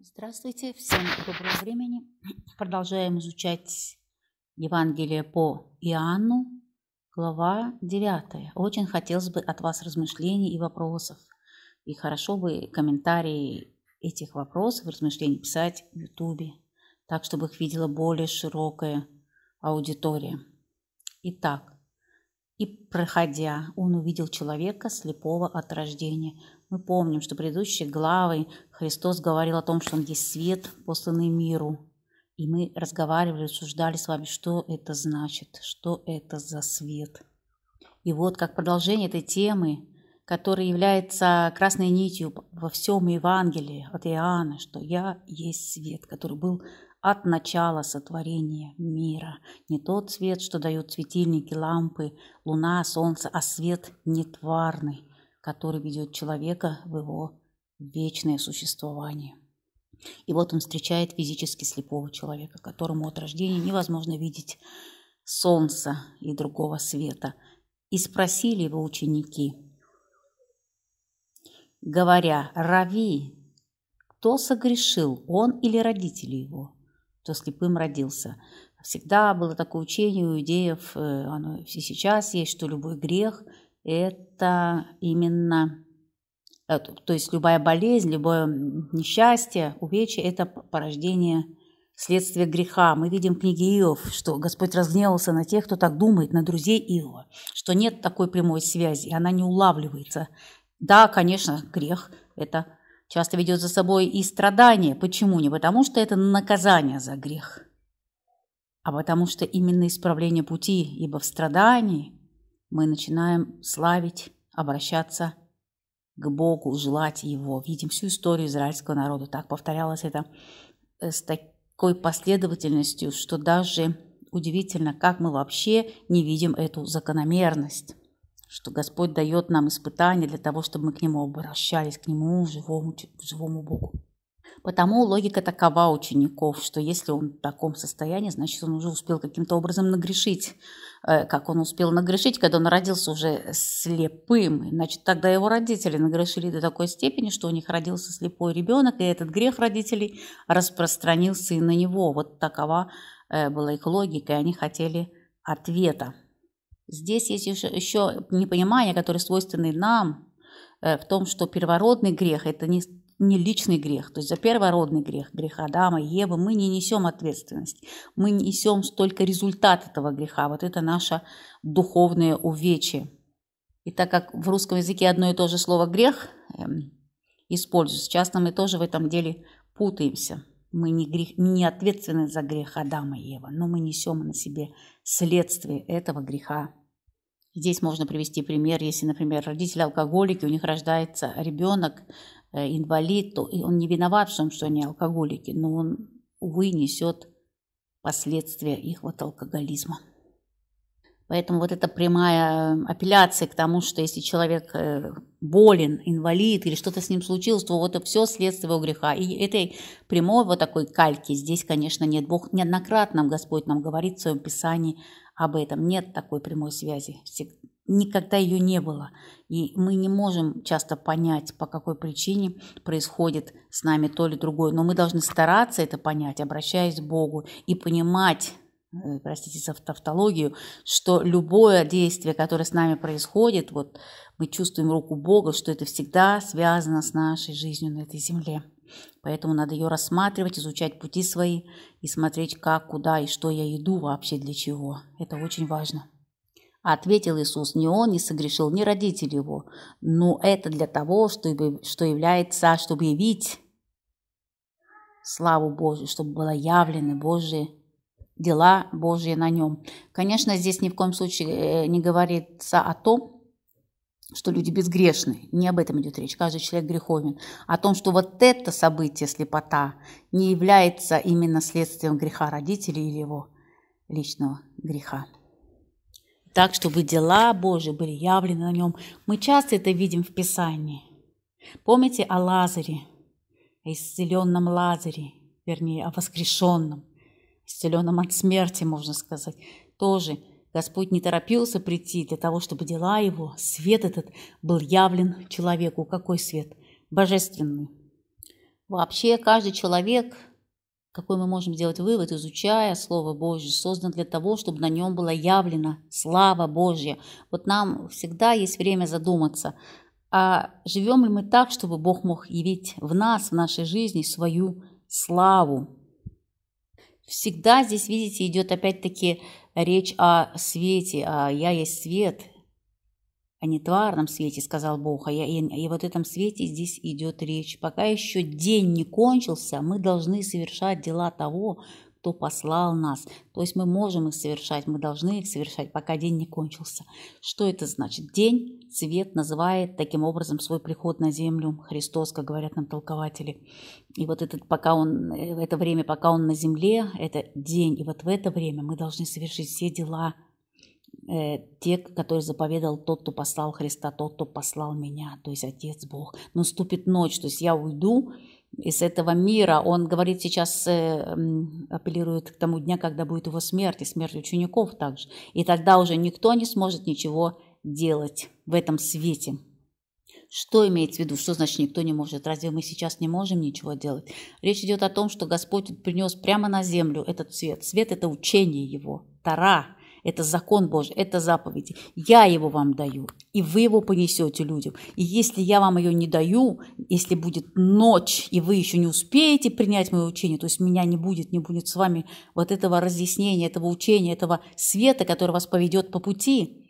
Здравствуйте, всем доброго времени. Продолжаем изучать Евангелие по Иоанну, глава 9. Очень хотелось бы от вас размышлений и вопросов. И хорошо бы комментарии этих вопросов, размышлений писать в Ютубе, так, чтобы их видела более широкая аудитория. Итак, и проходя, он увидел человека слепого от рождения – мы помним, что в предыдущей главы Христос говорил о том, что Он есть свет, посланный миру. И мы разговаривали, обсуждали с вами, что это значит, что это за свет. И вот как продолжение этой темы, которая является красной нитью во всем Евангелии от Иоанна, что «Я есть свет, который был от начала сотворения мира. Не тот свет, что дают светильники, лампы, луна, солнце, а свет нетварный, который ведет человека в его вечное существование. И вот он встречает физически слепого человека, которому от рождения невозможно видеть солнца и другого света. И спросили его ученики, говоря, «Рави, кто согрешил, он или родители его, кто слепым родился?» Всегда было такое учение у иудеев, э, оно и сейчас есть, что любой грех – это именно, э, то есть любая болезнь, любое несчастье, увечье – это порождение, следствие греха. Мы видим в книге Иов, что Господь разгневался на тех, кто так думает, на друзей Иова, что нет такой прямой связи, она не улавливается. Да, конечно, грех – это часто ведет за собой и страдания. Почему? Не потому, что это наказание за грех, а потому что именно исправление пути, ибо в страдании – мы начинаем славить, обращаться к Богу, желать Его. Видим всю историю израильского народа. Так повторялось это э, с такой последовательностью, что даже удивительно, как мы вообще не видим эту закономерность, что Господь дает нам испытания для того, чтобы мы к Нему обращались, к Нему, живому, живому Богу. Потому логика такова учеников, что если он в таком состоянии, значит, он уже успел каким-то образом нагрешить. Э, как он успел нагрешить, когда он родился уже слепым. Значит, тогда его родители нагрешили до такой степени, что у них родился слепой ребенок, и этот грех родителей распространился и на него. Вот такова э, была их логика, и они хотели ответа. Здесь есть еще, еще непонимание, которое свойственно нам, э, в том, что первородный грех – это не не личный грех, то есть за первородный грех, грех Адама, и Евы, мы не несем ответственность, мы несем столько результат этого греха, вот это наше духовное увечье. И так как в русском языке одно и то же слово «грех» эм, используется, часто мы тоже в этом деле путаемся. Мы не, грех, не ответственны за грех Адама и Ева, но мы несем на себе следствие этого греха. Здесь можно привести пример, если, например, родители алкоголики, у них рождается ребенок, Э, инвалид, то он не виноват в том, что они алкоголики, но он, увы, несет последствия их вот алкоголизма. Поэтому вот эта прямая э, апелляция к тому, что если человек э, болен, инвалид или что-то с ним случилось, то вот это все следствие его греха. И этой прямой вот такой кальки здесь, конечно, нет. Бог неоднократно Господь нам говорит в своем Писании об этом. Нет такой прямой связи никогда ее не было. И мы не можем часто понять, по какой причине происходит с нами то или другое. Но мы должны стараться это понять, обращаясь к Богу, и понимать, э, простите за тавтологию, что любое действие, которое с нами происходит, вот мы чувствуем руку Бога, что это всегда связано с нашей жизнью на этой земле. Поэтому надо ее рассматривать, изучать пути свои и смотреть, как, куда и что я иду вообще для чего. Это очень важно. Ответил Иисус, не он не согрешил, не родитель его, но ну, это для того, чтобы, что является, чтобы явить славу Божию, чтобы было явлены Божие дела Божьи на нем. Конечно, здесь ни в коем случае э, не говорится о том, что люди безгрешны. Не об этом идет речь. Каждый человек греховен. О том, что вот это событие слепота не является именно следствием греха родителей или его личного греха так, чтобы дела Божии были явлены на нем. Мы часто это видим в Писании. Помните о Лазаре, о исцеленном Лазаре, вернее, о воскрешенном, исцеленном от смерти, можно сказать. Тоже Господь не торопился прийти для того, чтобы дела его, свет этот, был явлен человеку. Какой свет? Божественный. Вообще каждый человек – какой мы можем сделать вывод, изучая Слово Божье, создано для того, чтобы на нем была явлена слава Божья. Вот нам всегда есть время задуматься, а живем ли мы так, чтобы Бог мог явить в нас, в нашей жизни свою славу? Всегда здесь, видите, идет опять-таки речь о свете, а я есть свет – о нетварном свете, сказал Бог, а и, и вот этом свете здесь идет речь. Пока еще день не кончился, мы должны совершать дела того, кто послал нас. То есть мы можем их совершать, мы должны их совершать, пока день не кончился. Что это значит? День свет называет таким образом свой приход на землю. Христос, как говорят нам толкователи. И вот этот, пока он, э, это время, пока он на земле, это день. И вот в это время мы должны совершить все дела, э, те, которые заповедал тот, кто послал Христа, тот, кто послал меня, то есть Отец Бог. Наступит ночь, то есть я уйду из этого мира. Он говорит сейчас, э, апеллирует к тому дня, когда будет его смерть, и смерть учеников также. И тогда уже никто не сможет ничего делать в этом свете. Что имеется в виду? Что значит никто не может? Разве мы сейчас не можем ничего делать? Речь идет о том, что Господь принес прямо на землю этот свет. Свет – это учение Его, Тара, это закон Божий, это заповеди. Я его вам даю, и вы его понесете людям. И если я вам ее не даю, если будет ночь, и вы еще не успеете принять мое учение, то есть меня не будет, не будет с вами вот этого разъяснения, этого учения, этого света, который вас поведет по пути,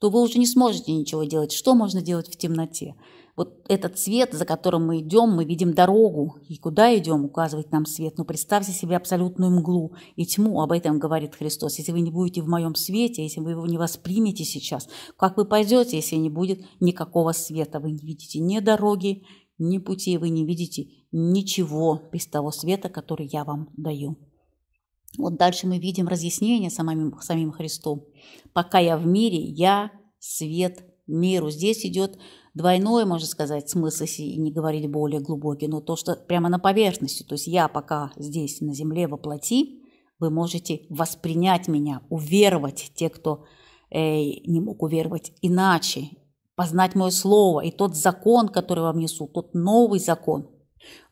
то вы уже не сможете ничего делать. Что можно делать в темноте? Вот этот свет, за которым мы идем, мы видим дорогу. И куда идем, указывает нам свет. Но ну, представьте себе абсолютную мглу и тьму. Об этом говорит Христос. Если вы не будете в моем свете, если вы его не воспримете сейчас, как вы пойдете, если не будет никакого света? Вы не видите ни дороги, ни пути, вы не видите ничего без того света, который я вам даю. Вот дальше мы видим разъяснение самим, самим Христом. «Пока я в мире, я свет миру». Здесь идет двойное, можно сказать, смысл, если не говорить более глубокий, но то, что прямо на поверхности, то есть я пока здесь на земле воплоти, вы можете воспринять меня, уверовать те, кто э, не мог уверовать иначе, познать мое слово и тот закон, который вам несу, тот новый закон,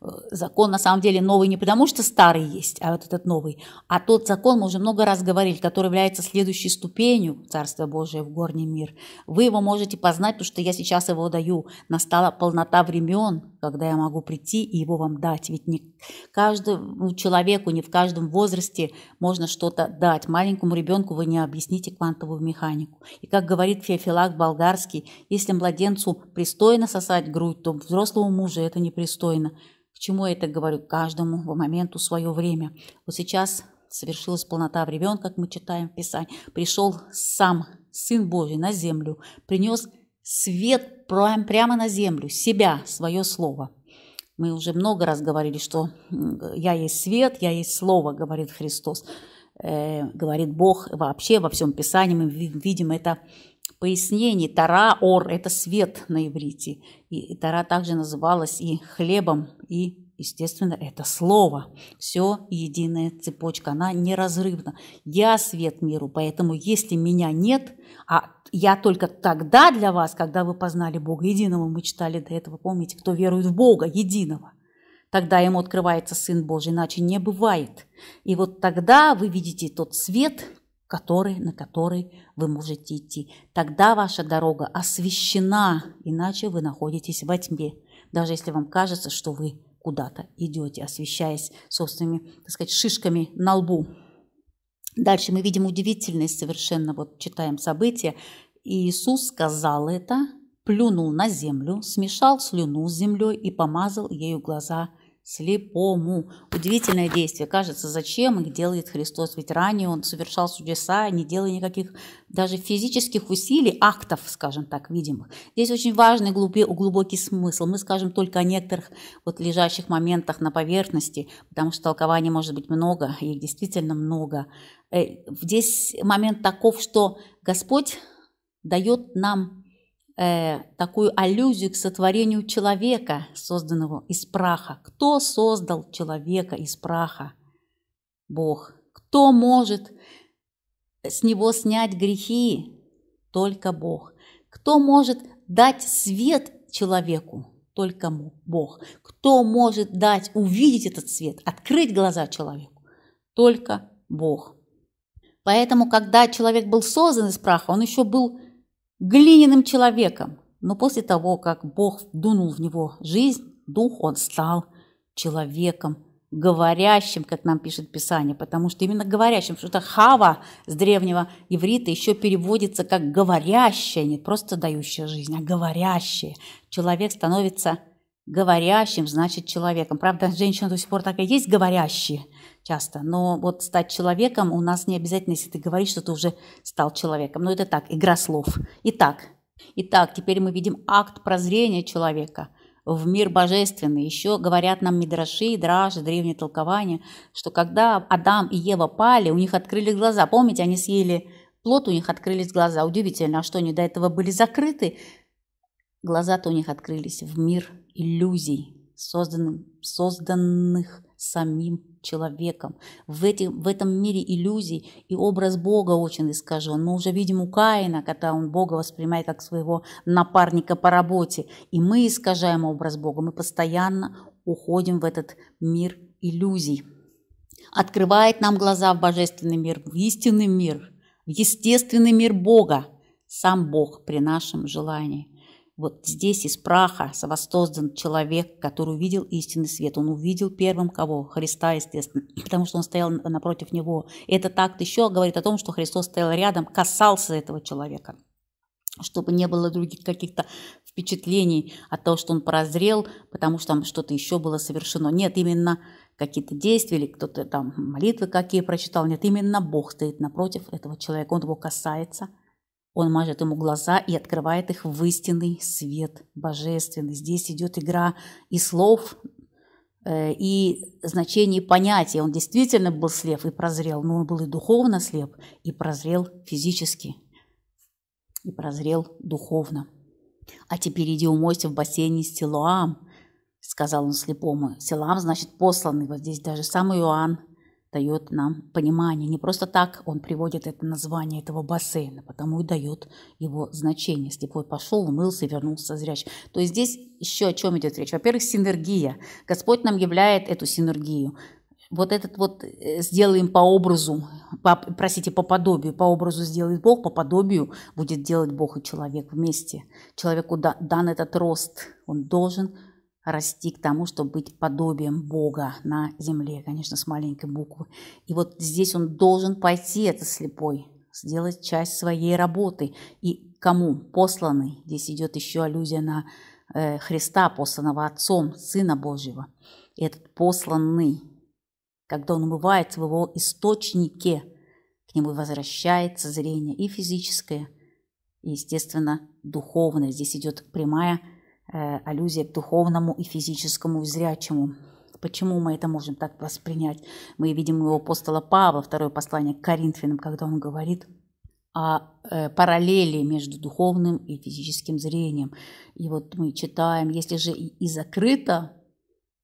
Э, закон на самом деле новый не потому, что старый есть, а вот этот новый, а тот закон, мы уже много раз говорили, который является следующей ступенью Царства Божия в горний мир. Вы его можете познать, потому что я сейчас его даю. Настала полнота времен, когда я могу прийти и его вам дать. Ведь не каждому человеку, не в каждом возрасте можно что-то дать. Маленькому ребенку вы не объясните квантовую механику. И как говорит Феофилак Болгарский, если младенцу пристойно сосать грудь, то взрослому мужу это непристойно. К чему я это говорю? Каждому в моменту свое время. Вот сейчас совершилась полнота времен, как мы читаем в Писании. Пришел сам Сын Божий на землю, принес свет прямо на землю, себя, свое слово. Мы уже много раз говорили, что «я есть свет, я есть слово», говорит Христос, э, говорит Бог. Вообще во всем Писании мы видим это Пояснение. Тара ор – это свет на иврите. И тара также называлась и хлебом, и Естественно, это слово. Все единая цепочка, она неразрывна. Я свет миру, поэтому если меня нет, а я только тогда для вас, когда вы познали Бога единого, мы читали до этого, помните, кто верует в Бога единого, тогда ему открывается Сын Божий, иначе не бывает. И вот тогда вы видите тот свет, который, на который вы можете идти. Тогда ваша дорога освещена, иначе вы находитесь во тьме, даже если вам кажется, что вы куда-то идете, освещаясь собственными, так сказать, шишками на лбу. Дальше мы видим удивительность совершенно, вот читаем события. И Иисус сказал это, плюнул на землю, смешал слюну с землей и помазал ею глаза слепому. Удивительное действие. Кажется, зачем их делает Христос? Ведь ранее он совершал чудеса, не делая никаких даже физических усилий, актов, скажем так, видимых. Здесь очень важный глуби, глубокий смысл. Мы скажем только о некоторых вот лежащих моментах на поверхности, потому что толкований может быть много, их действительно много. Э, здесь момент таков, что Господь дает нам э, такую аллюзию к сотворению человека, созданного из праха. Кто создал человека из праха? Бог. Кто может с него снять грехи? Только Бог. Кто может дать свет человеку? Только Бог. Кто может дать увидеть этот свет, открыть глаза человеку? Только Бог. Поэтому, когда человек был создан из праха, он еще был глиняным человеком, но после того, как Бог вдунул в него жизнь, дух, он стал человеком, говорящим, как нам пишет Писание, потому что именно говорящим, что-то хава с древнего иврита еще переводится как говорящая, не просто дающая жизнь, а говорящая. Человек становится говорящим, значит, человеком. Правда, женщина до сих пор так и есть говорящие часто, но вот стать человеком у нас не обязательно, если ты говоришь, что ты уже стал человеком. Но это так, игра слов. Итак, итак, теперь мы видим акт прозрения человека в мир божественный. Еще говорят нам мидраши, дражи, древние толкования, что когда Адам и Ева пали, у них открыли глаза. Помните, они съели плод, у них открылись глаза. Удивительно, а что они до этого были закрыты? Глаза-то у них открылись в мир иллюзий, созданным, созданных самим человеком. В, эти, в этом мире иллюзий и образ Бога очень искажен. Мы уже видим у Каина, когда он Бога воспринимает как своего напарника по работе. И мы искажаем образ Бога. Мы постоянно уходим в этот мир иллюзий. Открывает нам глаза в божественный мир, в истинный мир, в естественный мир Бога. Сам Бог при нашем желании. Вот здесь из праха воссоздан человек, который увидел истинный свет. Он увидел первым кого? Христа, естественно, потому что он стоял напротив него. И этот акт еще говорит о том, что Христос стоял рядом, касался этого человека чтобы не было других каких-то впечатлений от того, что он прозрел, потому что там что-то еще было совершено. Нет, именно какие-то действия или кто-то там молитвы какие прочитал. Нет, именно Бог стоит напротив этого человека, он его касается – он мажет ему глаза и открывает их в истинный свет божественный. Здесь идет игра и слов, э, и значений понятия. Он действительно был слеп и прозрел, но он был и духовно слеп, и прозрел физически, и прозрел духовно. «А теперь иди умойся в бассейне с Силуам», — сказал он слепому. «Силуам» значит «посланный». Вот здесь даже сам Иоанн дает нам понимание. Не просто так он приводит это название этого бассейна, потому и дает его значение. Слепой пошел, умылся и вернулся зряч. То есть здесь еще о чем идет речь? Во-первых, синергия. Господь нам являет эту синергию. Вот этот вот э, сделаем по образу, по, простите, по подобию, по образу сделает Бог, по подобию будет делать Бог и человек вместе. Человеку дан этот рост, он должен расти к тому, чтобы быть подобием Бога на земле, конечно, с маленькой буквы. И вот здесь он должен пойти, это слепой, сделать часть своей работы. И кому? Посланный. Здесь идет еще аллюзия на э, Христа, посланного Отцом, Сына Божьего. И этот посланный, когда он бывает в его источнике, к нему возвращается зрение и физическое, и, естественно, духовное. Здесь идет прямая Э, аллюзия к духовному и физическому и зрячему. Почему мы это можем так воспринять? Мы видим у апостола Павла, второе послание к Коринфянам, когда он говорит о э, параллели между духовным и физическим зрением. И вот мы читаем, если же и закрыто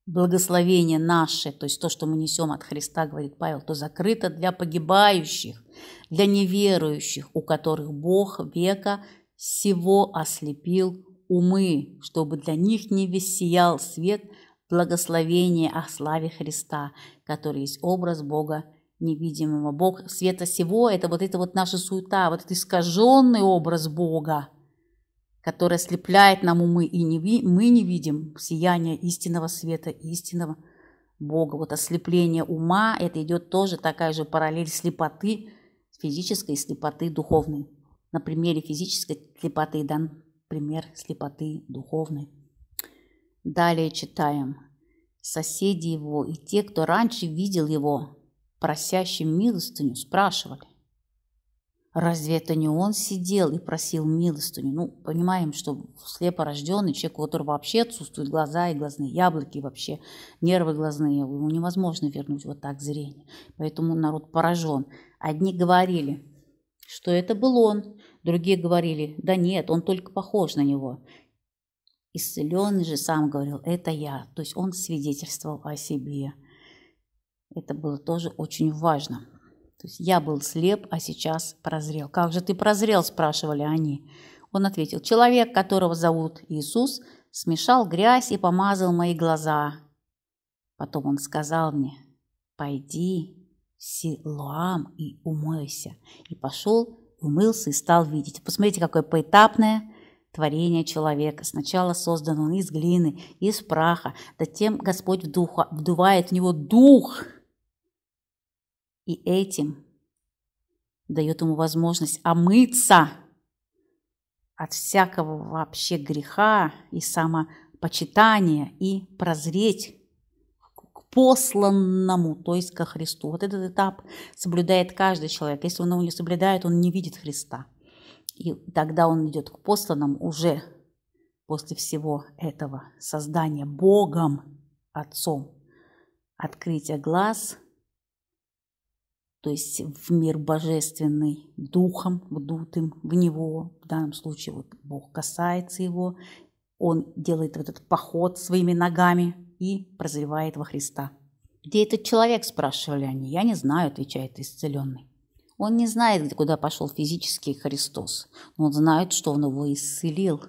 благословение наше, то есть то, что мы несем от Христа, говорит Павел, то закрыто для погибающих, для неверующих, у которых Бог века всего ослепил умы, чтобы для них не виссиял свет благословения о славе Христа, который есть образ Бога невидимого. Бог света сего – это вот это вот наша суета, вот этот искаженный образ Бога, который ослепляет нам умы, и не ви, мы не видим сияния истинного света, истинного Бога. Вот ослепление ума – это идет тоже такая же параллель слепоты, физической и слепоты духовной. На примере физической слепоты дан пример слепоты духовной. Далее читаем. Соседи его и те, кто раньше видел его, просящим милостыню, спрашивали. Разве это не он сидел и просил милостыню? Ну, понимаем, что слепорожденный человек, у которого вообще отсутствуют глаза и глазные яблоки, вообще нервы глазные, ему невозможно вернуть вот так зрение. Поэтому народ поражен. Одни говорили, что это был он, Другие говорили, да нет, он только похож на него. Исцеленный же сам говорил, это я. То есть он свидетельствовал о себе. Это было тоже очень важно. То есть я был слеп, а сейчас прозрел. Как же ты прозрел, спрашивали они. Он ответил, человек, которого зовут Иисус, смешал грязь и помазал мои глаза. Потом он сказал мне, пойди в Силуам и умойся. И пошел умылся и стал видеть. Посмотрите, какое поэтапное творение человека. Сначала создан он из глины, из праха. Затем Господь в вдуха, вдувает в него дух. И этим дает ему возможность омыться от всякого вообще греха и самопочитания и прозреть посланному, то есть ко Христу. Вот этот этап соблюдает каждый человек. Если он его не соблюдает, он не видит Христа. И тогда он идет к посланному уже после всего этого создания Богом, Отцом, открытия глаз, то есть в мир божественный, духом вдутым в него, в данном случае вот Бог касается его, он делает этот поход своими ногами, и прозревает во Христа. «Где этот человек?» – спрашивали они. «Я не знаю», – отвечает исцеленный. Он не знает, куда пошел физический Христос, но он знает, что он его исцелил.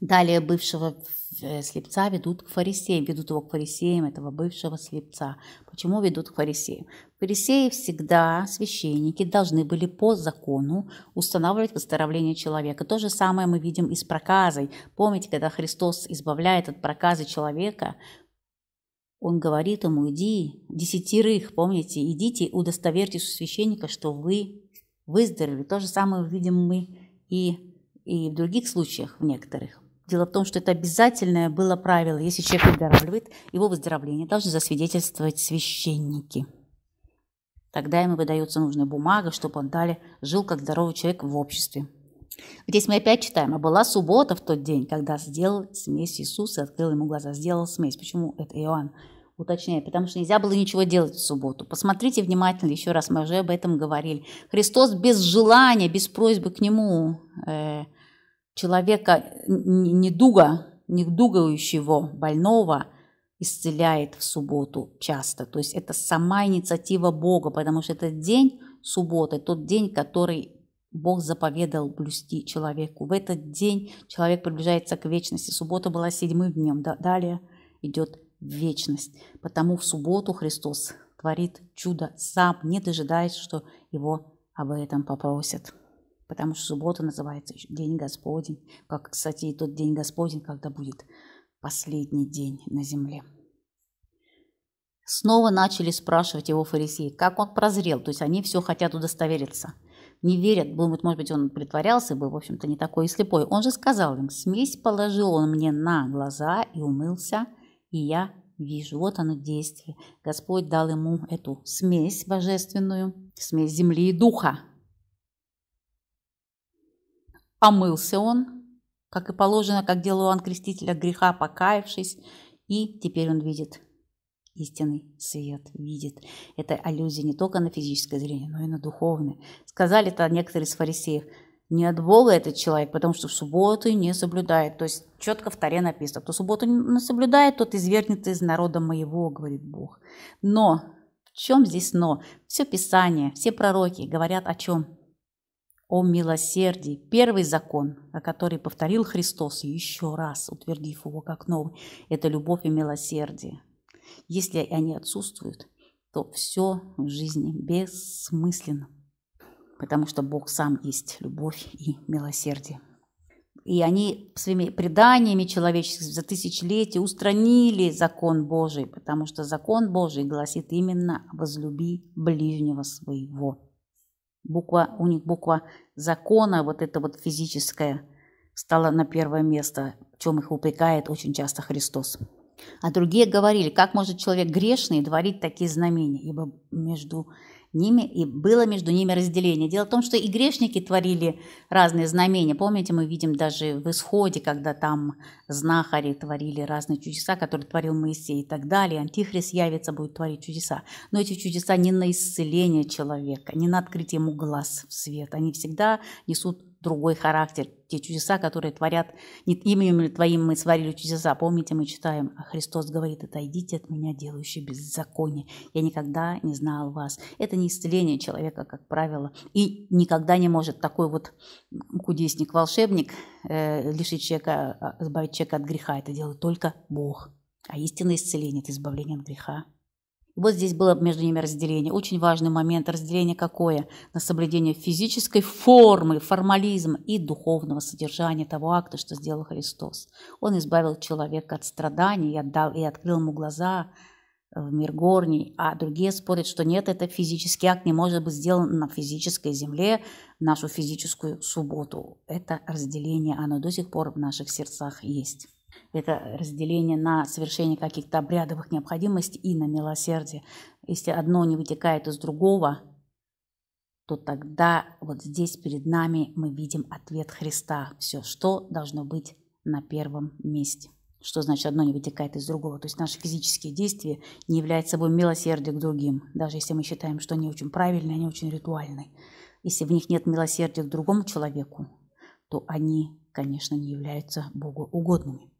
Далее бывшего Э, слепца ведут к фарисеям, ведут его к фарисеям, этого бывшего слепца. Почему ведут к фарисеям? Фарисеи всегда, священники, должны были по закону устанавливать выздоровление человека. То же самое мы видим и с проказой. Помните, когда Христос избавляет от проказы человека, он говорит ему, иди, десятерых, помните, идите, удостоверьтесь у священника, что вы выздоровели. То же самое видим мы и, и в других случаях, в некоторых. Дело в том, что это обязательное было правило. Если человек выздоравливает, его выздоровление должны засвидетельствовать священники. Тогда ему выдается нужная бумага, чтобы он далее жил как здоровый человек в обществе. Здесь мы опять читаем, а была суббота в тот день, когда сделал смесь Иисус и открыл ему глаза, сделал смесь. Почему это Иоанн Уточняю, Потому что нельзя было ничего делать в субботу. Посмотрите внимательно, еще раз, мы уже об этом говорили. Христос без желания, без просьбы к Нему э, человека недуга, недугающего, больного исцеляет в субботу часто. То есть это сама инициатива Бога, потому что этот день субботы, тот день, который Бог заповедал блюсти человеку. В этот день человек приближается к вечности. Суббота была седьмым днем, далее идет вечность. Потому в субботу Христос творит чудо сам, не дожидаясь, что его об этом попросят потому что суббота называется День Господень, как, кстати, и тот День Господень, когда будет последний день на земле. Снова начали спрашивать его фарисеи, как он прозрел, то есть они все хотят удостовериться. Не верят, думают, может быть, он притворялся и был, в общем-то, не такой и слепой. Он же сказал им, смесь положил он мне на глаза и умылся, и я вижу, вот оно действие. Господь дал ему эту смесь божественную, смесь земли и духа, Омылся он, как и положено, как делал он крестителя греха, покаявшись, и теперь он видит истинный свет, видит. Это аллюзия не только на физическое зрение, но и на духовное. Сказали это некоторые из фарисеев, не от Бога этот человек, потому что в субботу не соблюдает. То есть четко в Таре написано, кто субботу не соблюдает, тот извергнется из народа моего, говорит Бог. Но в чем здесь но? Все Писание, все пророки говорят о чем? о милосердии, первый закон, о который повторил Христос еще раз, утвердив его как новый, это любовь и милосердие. Если они отсутствуют, то все в жизни бессмысленно, потому что Бог сам есть любовь и милосердие. И они своими преданиями человеческими за тысячелетия устранили закон Божий, потому что закон Божий гласит именно «возлюби ближнего своего». Буква, у них буква закона, вот это вот физическое стало на первое место, в чем их упрекает очень часто Христос. А другие говорили, как может человек грешный творить такие знамения, ибо между ними, и было между ними разделение. Дело в том, что и грешники творили разные знамения. Помните, мы видим даже в Исходе, когда там знахари творили разные чудеса, которые творил Моисей и так далее. Антихрист явится, будет творить чудеса. Но эти чудеса не на исцеление человека, не на открытие ему глаз в свет. Они всегда несут другой характер. Те чудеса, которые творят не именем Твоим, мы сварили чудеса. Помните, мы читаем, а Христос говорит, отойдите от меня, делающие беззаконие. Я никогда не знал вас. Это не исцеление человека, как правило. И никогда не может такой вот кудесник, волшебник э, лишить человека, а, избавить человека от греха. Это делает только Бог. А истинное исцеление – это избавление от греха. Вот здесь было между ними разделение. Очень важный момент. Разделение какое? На соблюдение физической формы, формализма и духовного содержания того акта, что сделал Христос. Он избавил человека от страданий и, отдал, и открыл ему глаза в мир горний, а другие спорят, что нет, это физический акт не может быть сделан на физической земле, нашу физическую субботу. Это разделение, оно до сих пор в наших сердцах есть это разделение на совершение каких-то обрядовых необходимостей и на милосердие. Если одно не вытекает из другого, то тогда вот здесь перед нами мы видим ответ Христа. Все, что должно быть на первом месте. Что значит одно не вытекает из другого? То есть наши физические действия не являются собой милосердие к другим, даже если мы считаем, что они очень правильные, они очень ритуальные. Если в них нет милосердия к другому человеку, то они, конечно, не являются Богу угодными.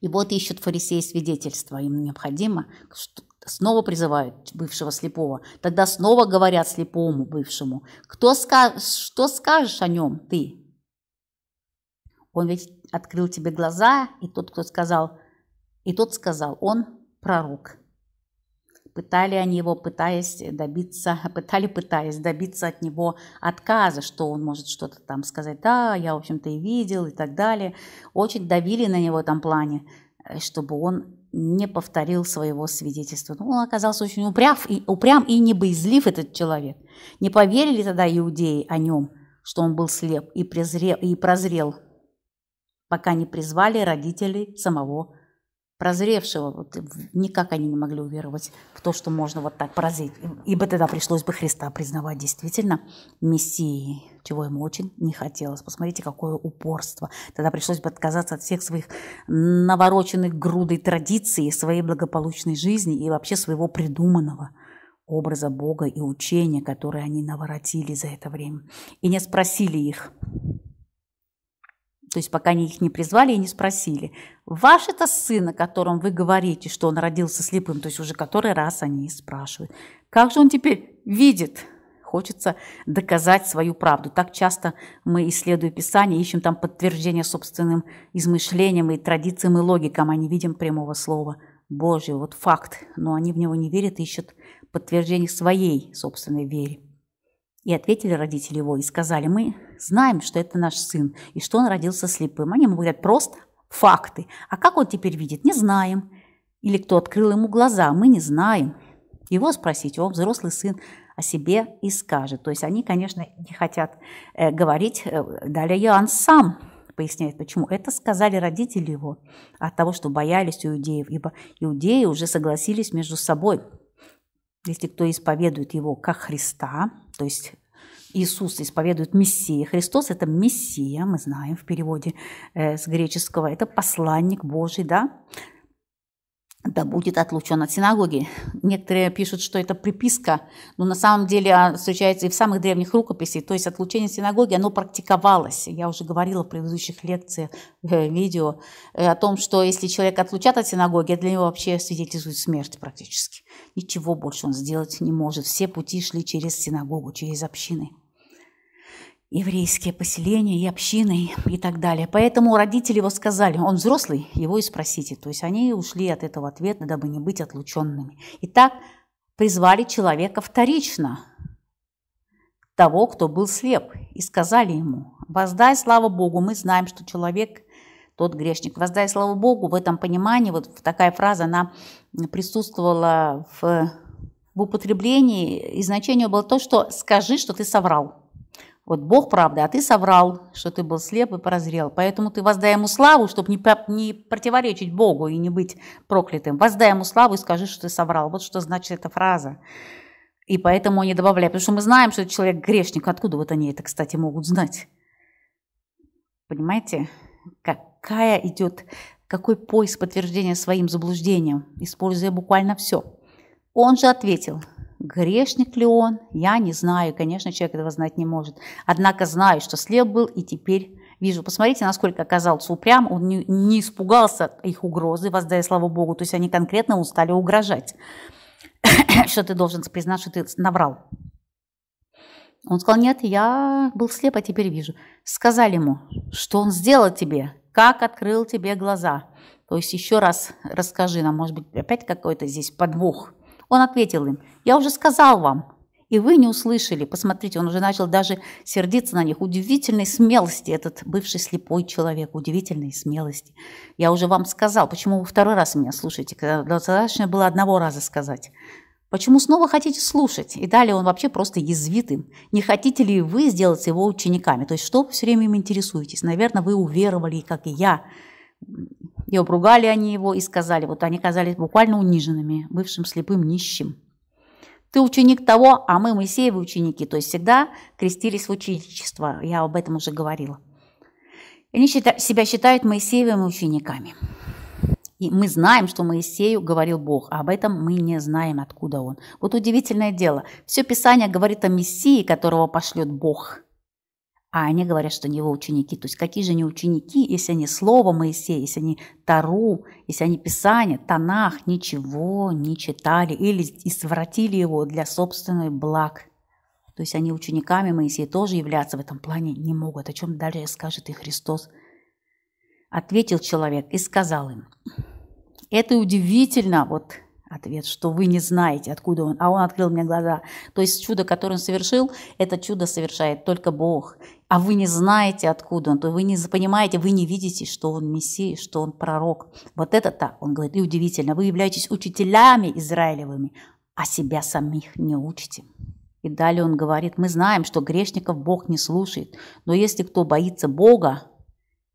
И вот ищут фарисеи свидетельства, им необходимо, снова призывают бывшего слепого. Тогда снова говорят слепому бывшему, Кто скаж, что скажешь о нем ты? Он ведь открыл тебе глаза, и тот, кто сказал, и тот сказал, он пророк пытали они его, пытаясь добиться, пытали, пытаясь добиться от него отказа, что он может что-то там сказать, да, я, в общем-то, и видел, и так далее. Очень давили на него в этом плане, э, чтобы он не повторил своего свидетельства. Ну, он оказался очень упряв и, упрям и небоязлив этот человек. Не поверили тогда иудеи о нем, что он был слеп и, презрел, и прозрел, пока не призвали родителей самого прозревшего, вот, никак они не могли уверовать в то, что можно вот так прозреть. Ибо тогда пришлось бы Христа признавать действительно мессией, чего ему очень не хотелось. Посмотрите, какое упорство. Тогда пришлось бы отказаться от всех своих навороченных грудой традиций, своей благополучной жизни и вообще своего придуманного образа Бога и учения, которые они наворотили за это время. И не спросили их, то есть пока они их не призвали и не спросили, ваш это сын, о котором вы говорите, что он родился слепым, то есть уже который раз они и спрашивают, как же он теперь видит? Хочется доказать свою правду. Так часто мы, исследуя Писание, ищем там подтверждение собственным измышлениям и традициям и логикам, а не видим прямого слова Божьего. Вот факт, но они в него не верят ищут подтверждение своей собственной вере. И ответили родители его и сказали, мы знаем, что это наш сын и что он родился слепым. Они ему говорят просто факты. А как он теперь видит, не знаем. Или кто открыл ему глаза, мы не знаем. Его спросить, он взрослый сын о себе и скажет. То есть они, конечно, не хотят э, говорить. Э, Далее Иоанн сам поясняет, почему. Это сказали родители его от того, что боялись иудеев, ибо иудеи уже согласились между собой. Если кто исповедует его как Христа, то есть Иисус исповедует Мессия. Христос – это Мессия, мы знаем в переводе э, с греческого. Это посланник Божий, да? да будет отлучен от синагоги. Некоторые пишут, что это приписка, но на самом деле а, встречается и в самых древних рукописях. То есть отлучение синагоги, оно практиковалось. Я уже говорила в предыдущих лекциях, э, видео, э, о том, что если человек отлучат от синагоги, для него вообще свидетельствует смерть практически. Ничего больше он сделать не может. Все пути шли через синагогу, через общины еврейские поселения и общины и так далее. Поэтому родители его сказали, он взрослый, его и спросите. То есть они ушли от этого ответа, дабы не быть отлученными. И так призвали человека вторично, того, кто был слеп, и сказали ему, воздай слава Богу, мы знаем, что человек тот грешник. Воздай слава Богу, в этом понимании, вот такая фраза, она присутствовала в, в употреблении, и значение было то, что скажи, что ты соврал. Вот Бог правда, а ты соврал, что ты был слеп и прозрел. Поэтому ты воздай ему славу, чтобы не, не противоречить Богу и не быть проклятым. Воздай ему славу и скажи, что ты соврал. Вот что значит эта фраза. И поэтому они добавляют. Потому что мы знаем, что человек грешник. Откуда вот они это, кстати, могут знать? Понимаете, какая идет, какой поиск подтверждения своим заблуждением, используя буквально все. Он же ответил – Грешник ли он, я не знаю, конечно, человек этого знать не может. Однако знаю, что слеп был и теперь вижу. Посмотрите, насколько оказался упрям, он не, не испугался их угрозы, воздай слава Богу. То есть они конкретно устали угрожать, что ты должен признать, что ты набрал? Он сказал, нет, я был слеп, а теперь вижу. Сказали ему, что он сделал тебе, как открыл тебе глаза. То есть еще раз расскажи нам, может быть, опять какой-то здесь подвох. Он ответил им, я уже сказал вам, и вы не услышали. Посмотрите, он уже начал даже сердиться на них. Удивительной смелости этот бывший слепой человек, удивительной смелости. Я уже вам сказал, почему вы второй раз меня слушаете, когда достаточно было одного раза сказать. Почему снова хотите слушать? И далее он вообще просто язвит им. Не хотите ли вы сделать его учениками? То есть что вы все время им интересуетесь? Наверное, вы уверовали, как и я, и обругали они его и сказали, вот они казались буквально униженными, бывшим слепым нищим. Ты ученик того, а мы Моисеевы ученики, то есть всегда крестились в ученичество. Я об этом уже говорила. Они себя считают Моисеевыми учениками. И мы знаем, что Моисею говорил Бог, а об этом мы не знаем, откуда он. Вот удивительное дело. Все Писание говорит о Мессии, которого пошлет Бог. А они говорят, что не его ученики. То есть какие же они ученики, если они Слово Моисея, если они Тару, если они Писание, Танах, ничего не читали или извратили его для собственных благ. То есть они учениками Моисея тоже являться в этом плане не могут. О чем дальше скажет и Христос. Ответил человек и сказал им, это удивительно, вот ответ, что вы не знаете, откуда он, а он открыл мне глаза. То есть чудо, которое он совершил, это чудо совершает только Бог. А вы не знаете, откуда он, то вы не понимаете, вы не видите, что он Мессия, что он пророк. Вот это то он говорит, и удивительно, вы являетесь учителями Израилевыми, а себя самих не учите. И далее он говорит, мы знаем, что грешников Бог не слушает, но если кто боится Бога,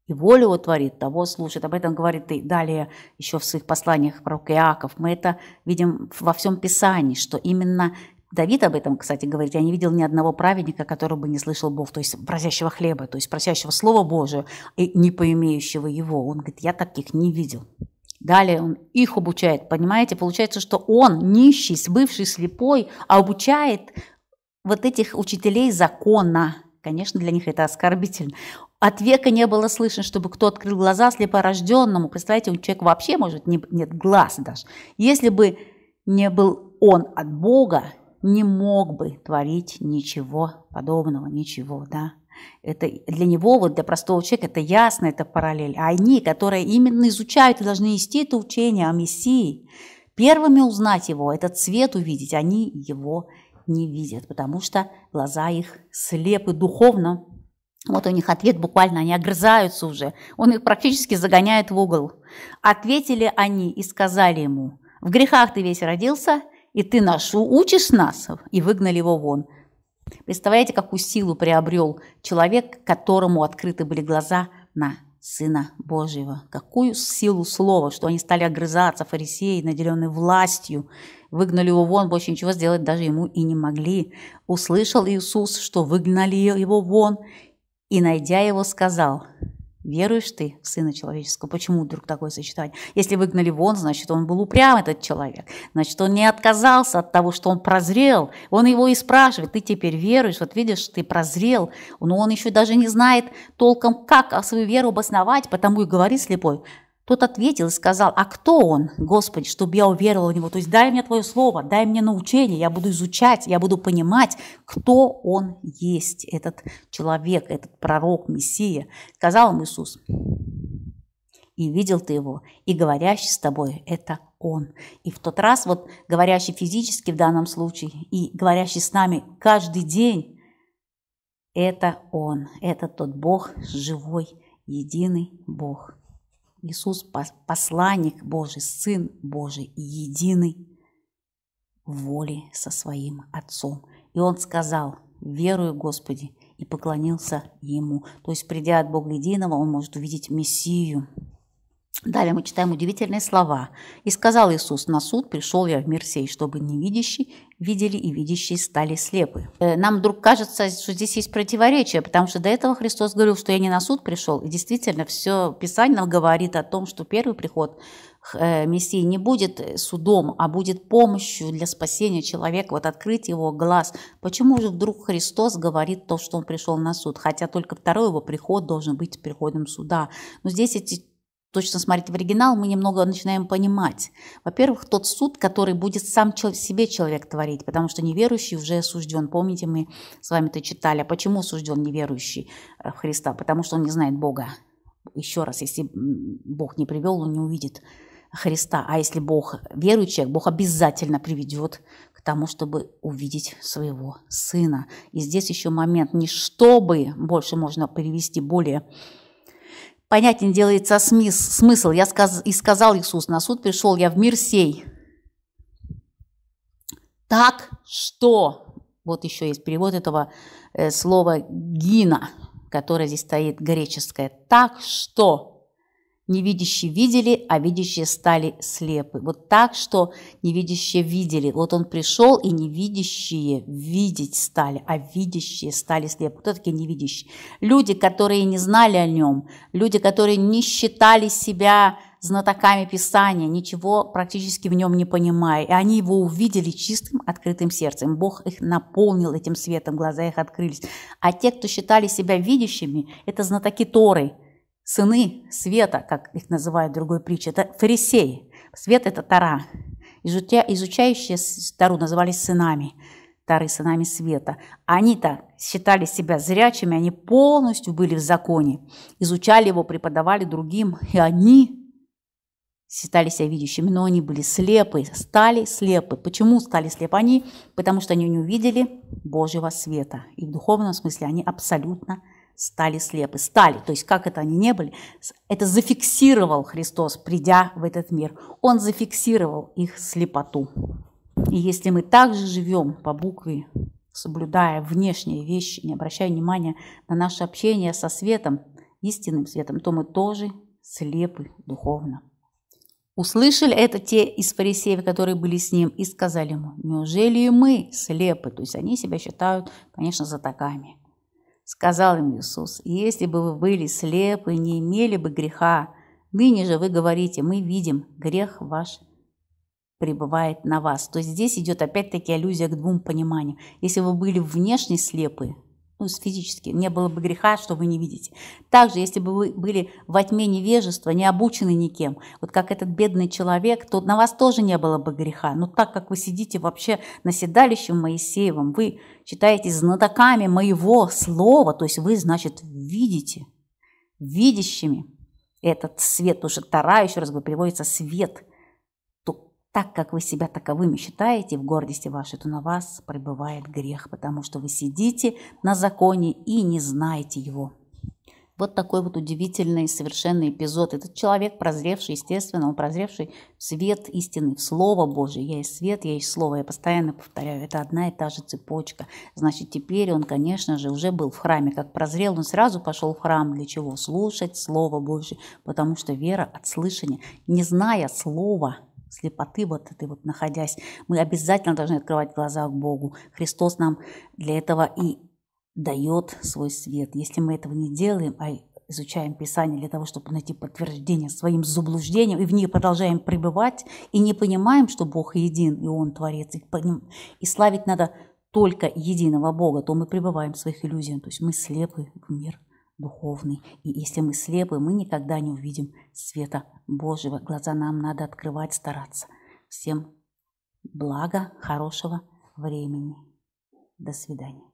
и волю творит, того слушает. Об этом говорит и далее еще в своих посланиях пророк Иаков. Мы это видим во всем Писании, что именно Давид об этом, кстати, говорит, я не видел ни одного праведника, который бы не слышал Бог, то есть просящего хлеба, то есть просящего Слова Божия и не поимеющего его. Он говорит, я таких не видел. Далее он их обучает, понимаете? Получается, что он, нищий, бывший слепой, а обучает вот этих учителей закона. Конечно, для них это оскорбительно. От века не было слышно, чтобы кто открыл глаза слепорожденному. Представляете, у человека вообще, может, не, нет глаз даже. Если бы не был он от Бога, не мог бы творить ничего подобного, ничего, да. Это для него, вот для простого человека, это ясно, это параллель. А они, которые именно изучают и должны нести это учение о Мессии, первыми узнать его, этот свет увидеть, они его не видят, потому что глаза их слепы духовно, вот у них ответ буквально, они огрызаются уже. Он их практически загоняет в угол. Ответили они и сказали ему, в грехах ты весь родился, и ты нашу учишь нас, и выгнали его вон. Представляете, какую силу приобрел человек, которому открыты были глаза на Сына Божьего. Какую силу слова, что они стали огрызаться, фарисеи, наделенные властью, выгнали его вон, больше ничего сделать даже ему и не могли. Услышал Иисус, что выгнали его вон, и, найдя его, сказал, «Веруешь ты в Сына Человеческого? Почему вдруг такое сочетание? Если выгнали вон, значит, он был упрям, этот человек. Значит, он не отказался от того, что он прозрел. Он его и спрашивает, ты теперь веруешь? Вот видишь, ты прозрел. Но он еще даже не знает толком, как свою веру обосновать, потому и говорит слепой, тот ответил и сказал, а кто он, Господи, чтобы я уверовал в него? То есть дай мне Твое слово, дай мне научение, я буду изучать, я буду понимать, кто он есть, этот человек, этот пророк, Мессия. Сказал им Иисус, и видел ты его, и говорящий с тобой – это он. И в тот раз вот говорящий физически в данном случае и говорящий с нами каждый день это Он, это тот Бог, живой, единый Бог. Иисус – посланник Божий, Сын Божий и единый в воле со своим Отцом. И он сказал, верую Господи, и поклонился Ему. То есть, придя от Бога единого, он может увидеть Мессию, Далее мы читаем удивительные слова. «И сказал Иисус, на суд пришел я в мир сей, чтобы невидящий видели и видящие стали слепы». Э, нам вдруг кажется, что здесь есть противоречие, потому что до этого Христос говорил, что я не на суд пришел. И действительно, все Писание нам говорит о том, что первый приход э, Мессии не будет судом, а будет помощью для спасения человека, вот открыть его глаз. Почему же вдруг Христос говорит то, что он пришел на суд, хотя только второй его приход должен быть приходом суда? Но здесь эти точно смотреть в оригинал, мы немного начинаем понимать. Во-первых, тот суд, который будет сам себе человек творить, потому что неверующий уже осужден. Помните, мы с вами это читали. А почему осужден неверующий в э, Христа? Потому что он не знает Бога. Еще раз, если Бог не привел, он не увидит Христа. А если Бог верующий Бог обязательно приведет к тому, чтобы увидеть своего сына. И здесь еще момент, не чтобы, больше можно привести более понятен делается смысл. Я сказ, и сказал Иисус, на суд пришел я в мир сей. Так что, вот еще есть перевод этого э, слова «гина», которое здесь стоит греческое, «так что», Невидящие видели, а видящие стали слепы. Вот так, что невидящие видели. Вот он пришел, и невидящие видеть стали, а видящие стали слепы. Кто такие невидящие? Люди, которые не знали о нем, люди, которые не считали себя знатоками Писания, ничего практически в нем не понимая. И они его увидели чистым, открытым сердцем. Бог их наполнил этим светом, глаза их открылись. А те, кто считали себя видящими, это знатоки Торы – сыны света, как их называют в другой притче, это фарисеи. Свет – это Тара. Изуча, изучающие Тару назывались сынами. Тары – сынами света. Они-то считали себя зрячими, они полностью были в законе. Изучали его, преподавали другим, и они считали себя видящими, но они были слепы, стали слепы. Почему стали слепы они? Потому что они не увидели Божьего света. И в духовном смысле они абсолютно слепы стали слепы. Стали, то есть как это они не были, это зафиксировал Христос, придя в этот мир. Он зафиксировал их слепоту. И если мы также живем по букве, соблюдая внешние вещи, не обращая внимания на наше общение со светом, истинным светом, то мы тоже слепы духовно. Услышали это те из фарисеев, которые были с ним, и сказали ему, неужели и мы слепы? То есть они себя считают, конечно, за таками. Сказал им Иисус, если бы вы были слепы, не имели бы греха, ныне же вы говорите, мы видим, грех ваш пребывает на вас. То есть здесь идет опять-таки аллюзия к двум пониманиям. Если вы были внешне слепы, ну, физически, не было бы греха, что вы не видите. Также, если бы вы были во тьме невежества, не обучены никем, вот как этот бедный человек, то на вас тоже не было бы греха. Но так как вы сидите вообще на седалище Моисеевом, вы считаетесь знатоками моего слова, то есть вы, значит, видите, видящими этот свет, потому что Тара, еще раз говорю, приводится «свет», так как вы себя таковыми считаете, в гордости вашей, то на вас пребывает грех, потому что вы сидите на законе и не знаете его. Вот такой вот удивительный, совершенный эпизод. Этот человек, прозревший, естественно, он прозревший в свет истины, в Слово Божие. Я есть свет, я есть Слово. Я постоянно повторяю, это одна и та же цепочка. Значит, теперь он, конечно же, уже был в храме. Как прозрел, он сразу пошел в храм. Для чего? Слушать Слово Божие. Потому что вера от слышания. Не зная Слова, слепоты вот этой вот находясь, мы обязательно должны открывать глаза к Богу. Христос нам для этого и дает свой свет. Если мы этого не делаем, а изучаем Писание для того, чтобы найти подтверждение своим заблуждениям, и в ней продолжаем пребывать, и не понимаем, что Бог един, и Он Творец, и, и славить надо только единого Бога, то мы пребываем в своих иллюзиях, то есть мы слепы в мир духовный. И если мы слепы, мы никогда не увидим света Божьего. Глаза нам надо открывать, стараться. Всем блага, хорошего времени. До свидания.